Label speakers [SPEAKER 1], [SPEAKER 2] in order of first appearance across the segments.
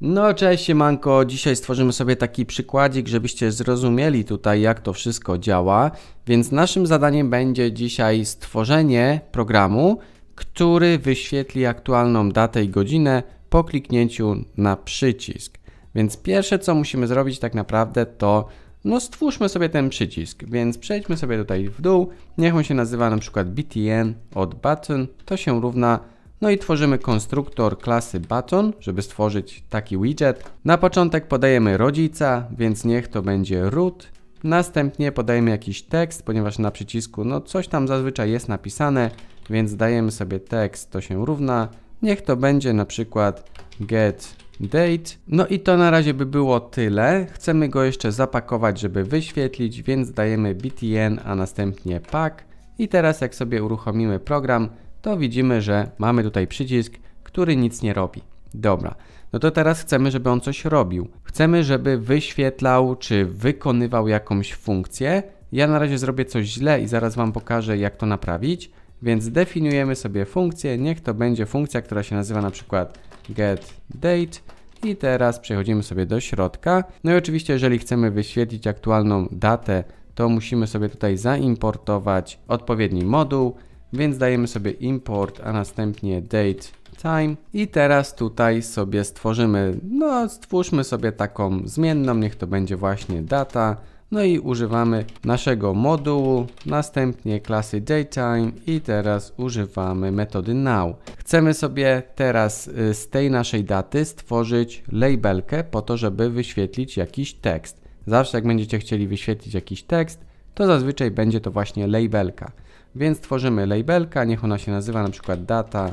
[SPEAKER 1] No cześć manko, dzisiaj stworzymy sobie taki przykładzik, żebyście zrozumieli tutaj jak to wszystko działa. Więc naszym zadaniem będzie dzisiaj stworzenie programu, który wyświetli aktualną datę i godzinę po kliknięciu na przycisk. Więc pierwsze co musimy zrobić tak naprawdę to no stwórzmy sobie ten przycisk, więc przejdźmy sobie tutaj w dół, niech on się nazywa na przykład btn od button, to się równa no i tworzymy konstruktor klasy button, żeby stworzyć taki widget. Na początek podajemy rodzica, więc niech to będzie root. Następnie podajemy jakiś tekst, ponieważ na przycisku no coś tam zazwyczaj jest napisane, więc dajemy sobie tekst, to się równa. Niech to będzie na przykład get date. No i to na razie by było tyle. Chcemy go jeszcze zapakować, żeby wyświetlić, więc dajemy btn, a następnie pack. I teraz jak sobie uruchomimy program, to widzimy, że mamy tutaj przycisk, który nic nie robi. Dobra, no to teraz chcemy, żeby on coś robił. Chcemy, żeby wyświetlał czy wykonywał jakąś funkcję. Ja na razie zrobię coś źle i zaraz Wam pokażę, jak to naprawić. Więc definiujemy sobie funkcję. Niech to będzie funkcja, która się nazywa na przykład getDate. I teraz przechodzimy sobie do środka. No i oczywiście, jeżeli chcemy wyświetlić aktualną datę, to musimy sobie tutaj zaimportować odpowiedni moduł więc dajemy sobie import, a następnie date time i teraz tutaj sobie stworzymy, no stwórzmy sobie taką zmienną, niech to będzie właśnie data, no i używamy naszego modułu, następnie klasy daytime i teraz używamy metody now. Chcemy sobie teraz y, z tej naszej daty stworzyć labelkę po to, żeby wyświetlić jakiś tekst. Zawsze jak będziecie chcieli wyświetlić jakiś tekst, to zazwyczaj będzie to właśnie labelka. Więc tworzymy labelka, niech ona się nazywa na przykład data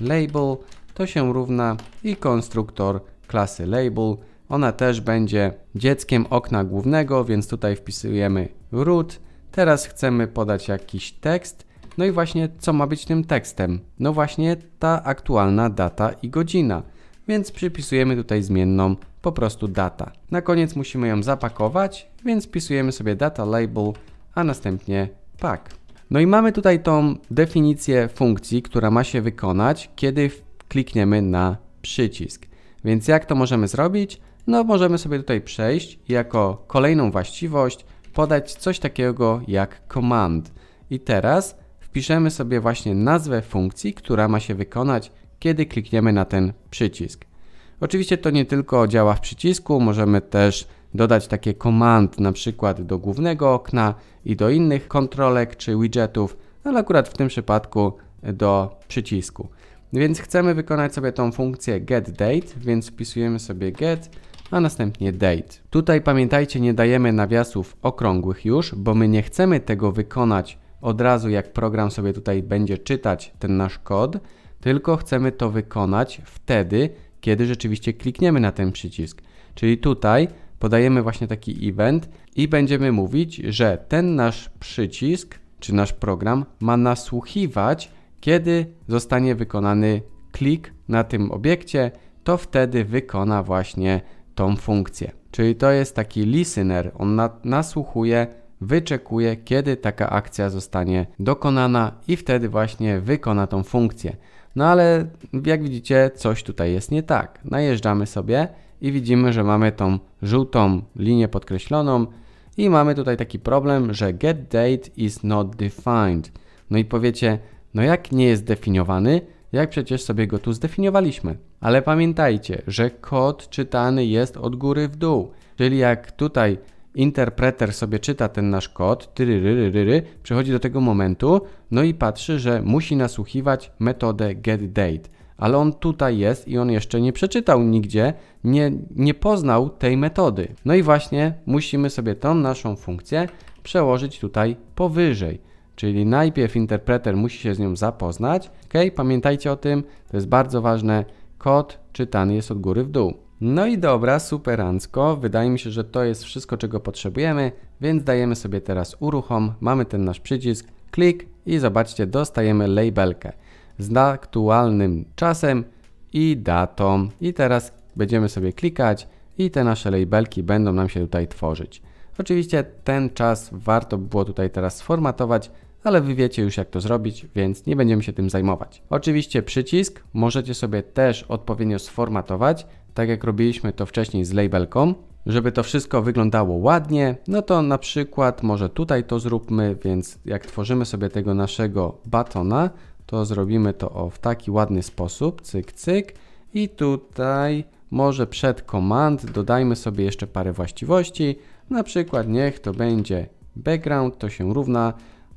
[SPEAKER 1] label, to się równa i konstruktor klasy label. Ona też będzie dzieckiem okna głównego, więc tutaj wpisujemy root. Teraz chcemy podać jakiś tekst. No i właśnie co ma być tym tekstem? No właśnie ta aktualna data i godzina. Więc przypisujemy tutaj zmienną po prostu data. Na koniec musimy ją zapakować, więc wpisujemy sobie data label, a następnie pack. No i mamy tutaj tą definicję funkcji, która ma się wykonać, kiedy klikniemy na przycisk. Więc jak to możemy zrobić? No możemy sobie tutaj przejść i jako kolejną właściwość podać coś takiego jak command. I teraz wpiszemy sobie właśnie nazwę funkcji, która ma się wykonać, kiedy klikniemy na ten przycisk. Oczywiście to nie tylko działa w przycisku, możemy też dodać takie command na przykład do głównego okna i do innych kontrolek czy widgetów, ale akurat w tym przypadku do przycisku. Więc chcemy wykonać sobie tą funkcję getDate, więc wpisujemy sobie get, a następnie date. Tutaj pamiętajcie, nie dajemy nawiasów okrągłych już, bo my nie chcemy tego wykonać od razu, jak program sobie tutaj będzie czytać ten nasz kod, tylko chcemy to wykonać wtedy, kiedy rzeczywiście klikniemy na ten przycisk. Czyli tutaj podajemy właśnie taki event i będziemy mówić, że ten nasz przycisk czy nasz program ma nasłuchiwać, kiedy zostanie wykonany klik na tym obiekcie, to wtedy wykona właśnie tą funkcję. Czyli to jest taki listener, on nasłuchuje, wyczekuje, kiedy taka akcja zostanie dokonana i wtedy właśnie wykona tą funkcję. No ale jak widzicie, coś tutaj jest nie tak. Najeżdżamy sobie i widzimy, że mamy tą żółtą linię podkreśloną i mamy tutaj taki problem, że getDate is not defined. No i powiecie, no jak nie jest definiowany, jak przecież sobie go tu zdefiniowaliśmy. Ale pamiętajcie, że kod czytany jest od góry w dół, czyli jak tutaj interpreter sobie czyta ten nasz kod, tyryryryry, przychodzi do tego momentu, no i patrzy, że musi nasłuchiwać metodę getDate ale on tutaj jest i on jeszcze nie przeczytał nigdzie, nie, nie poznał tej metody. No i właśnie musimy sobie tą naszą funkcję przełożyć tutaj powyżej. Czyli najpierw interpreter musi się z nią zapoznać. Ok, pamiętajcie o tym, to jest bardzo ważne. Kod czytany jest od góry w dół. No i dobra, superancko. Wydaje mi się, że to jest wszystko, czego potrzebujemy, więc dajemy sobie teraz uruchom. Mamy ten nasz przycisk, klik i zobaczcie, dostajemy labelkę z aktualnym czasem i datą. I teraz będziemy sobie klikać i te nasze labelki będą nam się tutaj tworzyć. Oczywiście ten czas warto było tutaj teraz sformatować, ale wy wiecie już jak to zrobić, więc nie będziemy się tym zajmować. Oczywiście przycisk możecie sobie też odpowiednio sformatować, tak jak robiliśmy to wcześniej z labelką. Żeby to wszystko wyglądało ładnie, no to na przykład może tutaj to zróbmy, więc jak tworzymy sobie tego naszego batona, to zrobimy to o, w taki ładny sposób, cyk, cyk. I tutaj może przed command dodajmy sobie jeszcze parę właściwości, na przykład niech to będzie background, to się równa.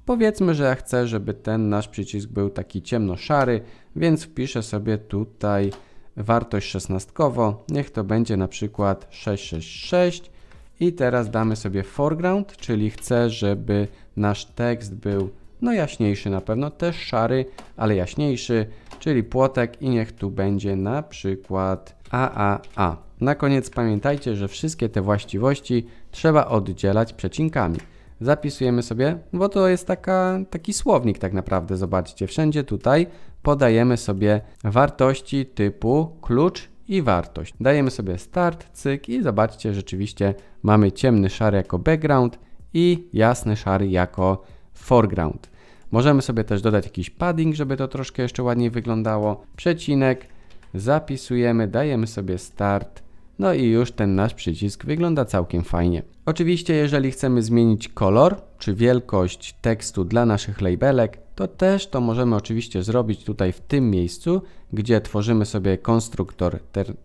[SPEAKER 1] Powiedzmy, że ja chcę, żeby ten nasz przycisk był taki ciemno-szary, więc wpiszę sobie tutaj wartość szesnastkowo, niech to będzie na przykład 666 i teraz damy sobie foreground, czyli chcę, żeby nasz tekst był no jaśniejszy na pewno, też szary, ale jaśniejszy, czyli płotek i niech tu będzie na przykład AAA. Na koniec pamiętajcie, że wszystkie te właściwości trzeba oddzielać przecinkami. Zapisujemy sobie, bo to jest taka, taki słownik tak naprawdę, zobaczcie, wszędzie tutaj podajemy sobie wartości typu klucz i wartość. Dajemy sobie start, cyk i zobaczcie, rzeczywiście mamy ciemny szary jako background i jasny szary jako foreground. Możemy sobie też dodać jakiś padding, żeby to troszkę jeszcze ładniej wyglądało. Przecinek, zapisujemy, dajemy sobie start. No i już ten nasz przycisk wygląda całkiem fajnie. Oczywiście jeżeli chcemy zmienić kolor czy wielkość tekstu dla naszych labelek, to też to możemy oczywiście zrobić tutaj w tym miejscu, gdzie tworzymy sobie konstruktor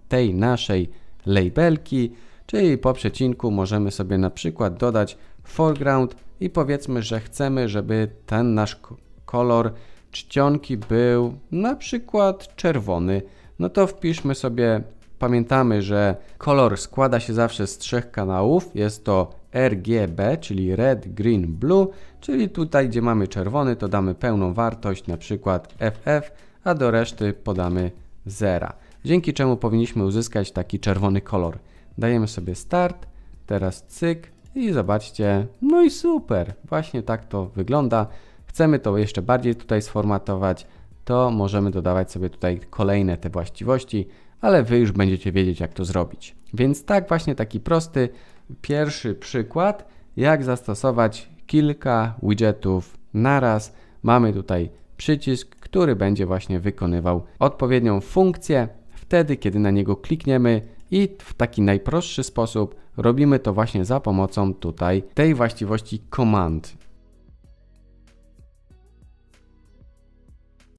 [SPEAKER 1] tej naszej labelki, czyli po przecinku możemy sobie na przykład dodać foreground i powiedzmy, że chcemy, żeby ten nasz kolor czcionki był na przykład czerwony, no to wpiszmy sobie, pamiętamy, że kolor składa się zawsze z trzech kanałów, jest to RGB, czyli Red, Green, Blue, czyli tutaj gdzie mamy czerwony to damy pełną wartość, na przykład FF, a do reszty podamy 0. Dzięki czemu powinniśmy uzyskać taki czerwony kolor. Dajemy sobie start, teraz cyk, i zobaczcie, no i super, właśnie tak to wygląda. Chcemy to jeszcze bardziej tutaj sformatować, to możemy dodawać sobie tutaj kolejne te właściwości, ale Wy już będziecie wiedzieć jak to zrobić. Więc tak właśnie taki prosty pierwszy przykład, jak zastosować kilka widgetów naraz. Mamy tutaj przycisk, który będzie właśnie wykonywał odpowiednią funkcję. Wtedy, kiedy na niego klikniemy, i w taki najprostszy sposób robimy to właśnie za pomocą tutaj tej właściwości command.